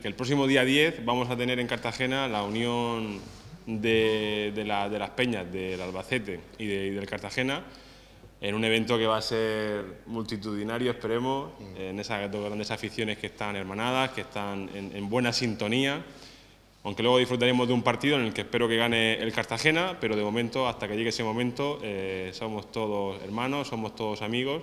que el próximo día 10 vamos a tener en Cartagena la unión de, las peñas del Albacete y, del Cartagena en un evento que va a ser multitudinario, esperemos, mm. en esas dos grandes aficiones que están hermanadas, que están en, buena sintonía, aunque luego disfrutaremos de un partido en el que espero que gane el Cartagena, pero de momento, hasta que llegue ese momento, eh, somos todos hermanos, somos todos amigos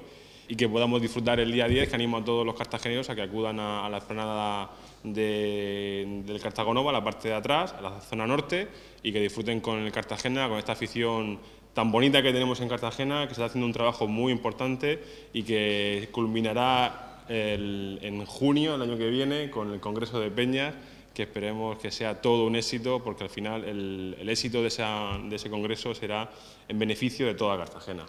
y que podamos disfrutar el día 10, que animo a todos los cartageneros a que acudan a, la explanada del Cartagonova, a la parte de atrás, a la zona norte, y que disfruten con el Cartagena, con esta afición tan bonita que tenemos en Cartagena, que se está haciendo un trabajo muy importante y que culminará en junio del año que viene con el Congreso de Peñas, que esperemos que sea todo un éxito, porque al final el, éxito de ese Congreso será en beneficio de toda Cartagena.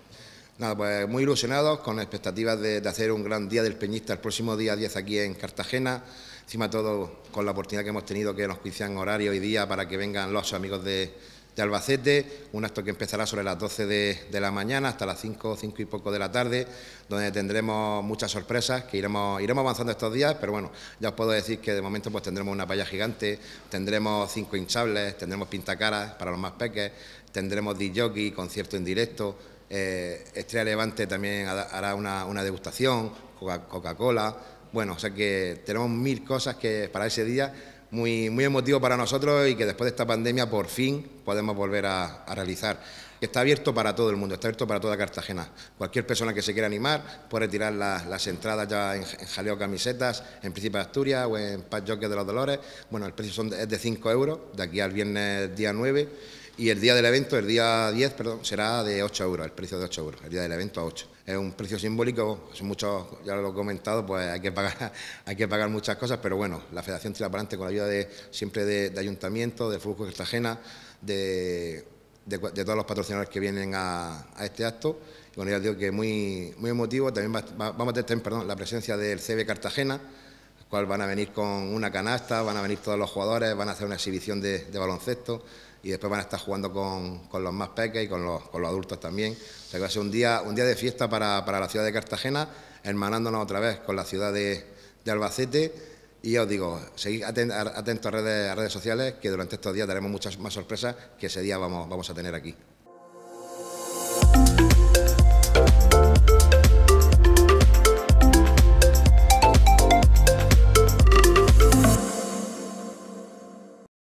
Nada, pues muy ilusionados, con expectativas de, hacer un gran día del peñista el próximo día 10 aquí en Cartagena. Encima de todo, con la oportunidad que hemos tenido que nos cuician horario y día para que vengan los amigos de, Albacete, un acto que empezará sobre las 12 de, la mañana hasta las 5, 5 y poco de la tarde, donde tendremos muchas sorpresas que iremos, iremos avanzando estos días, pero bueno, ya os puedo decir que de momento pues tendremos una palla gigante, tendremos cinco hinchables, tendremos pintacaras para los más peques, tendremos DJ, concierto en directo, eh, Estrella Levante también hará una, degustación, Coca-Cola, bueno, o sea que tenemos mil cosas que para ese día muy, muy emotivo para nosotros y que después de esta pandemia por fin podemos volver a, realizar. Está abierto para todo el mundo, está abierto para toda Cartagena. Cualquier persona que se quiera animar puede tirar las, entradas ya en, Jaleo Camisetas, en Príncipe de Asturias o en Paz Jockey de los Dolores. Bueno, el precio es de 5 euros de aquí al viernes día 9 y el día del evento, el día 10, perdón, será de 8 euros, el precio de 8 euros, el día del evento a 8. Es un precio simbólico, muchos, ya lo he comentado, pues hay que pagar, hay que pagar muchas cosas, pero bueno, la federación tira para adelante con la ayuda de, siempre de, de ayuntamiento, de Fútbol Cartagena, de, todos los patrocinadores que vienen a, este acto. Y bueno, ya digo que es muy, emotivo, también vamos a tener perdón, la presencia del CB Cartagena, cual van a venir con una canasta, van a venir todos los jugadores, van a hacer una exhibición de, baloncesto y después van a estar jugando con, los más pequeños y con los, con los, adultos también. O sea que va a ser un día, un día de fiesta para, la ciudad de Cartagena, hermanándonos otra vez con la ciudad de, Albacete. Y os digo, seguid atentos a redes, redes sociales, que durante estos días daremos muchas más sorpresas que ese día vamos, vamos a tener aquí.